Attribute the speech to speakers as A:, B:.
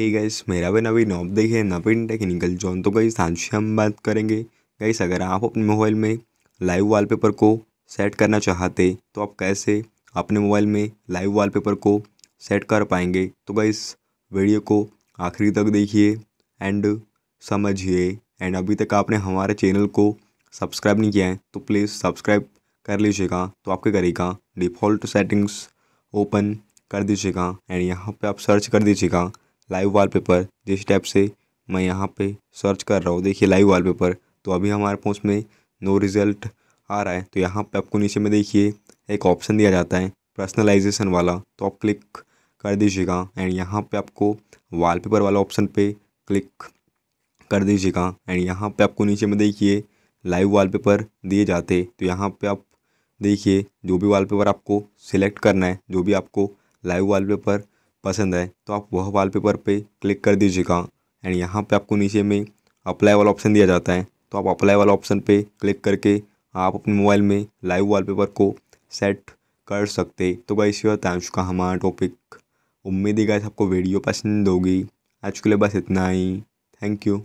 A: hey guys मेरा भी नवीन आप देखिए नवीन टेक्निकल जॉन तो गाइस आज हम बात करेंगे गाइस अगर आप अपने मोबाइल में लाइव वॉलपेपर को सेट करना चाहते तो आप कैसे अपने मोबाइल में लाइव वॉलपेपर को सेट कर पाएंगे तो गाइस वीडियो को आखिरी तक देखिए एंड समझिए एंड अभी तक आपने हमारे चैनल को सब्सक्राइब नहीं किया है तो प्लीज़ सब्सक्राइब कर लीजिएगा तो आपके करेगा डिफ़ॉल्ट सेटिंग्स ओपन कर दीजिएगा एंड यहाँ पर आप सर्च कर दीजिएगा लाइव वॉलपेपर जिस टाइप से मैं यहाँ पे सर्च कर रहा हूँ देखिए लाइव वॉलपेपर तो अभी हमारे पास में नो रिज़ल्ट आ रहा है तो यहाँ पे आपको नीचे में देखिए एक ऑप्शन दिया जाता है पर्सनलाइजेशन वाला तो आप क्लिक कर दीजिएगा एंड यहाँ पे आपको वॉलपेपर वाला ऑप्शन पे क्लिक कर दीजिएगा एंड यहाँ पे आपको नीचे में देखिए लाइव वॉलपेपर दिए जाते तो यहाँ पे आप देखिए जो भी वॉलपेपर आपको सिलेक्ट करना है जो भी आपको लाइव वॉलपेपर पसंद है तो आप वह वॉलपेपर पे क्लिक कर दीजिएगा एंड यहाँ पे आपको नीचे में अप्लाई वाला ऑप्शन दिया जाता है तो आप अप्लाई वाला ऑप्शन पे क्लिक करके आप अपने मोबाइल में लाइव वॉलपेपर को सेट कर सकते तो इसी बात था का हमारा टॉपिक उम्मीद ही गाय आपको वीडियो पसंद होगी आज के लिए बस इतना ही थैंक यू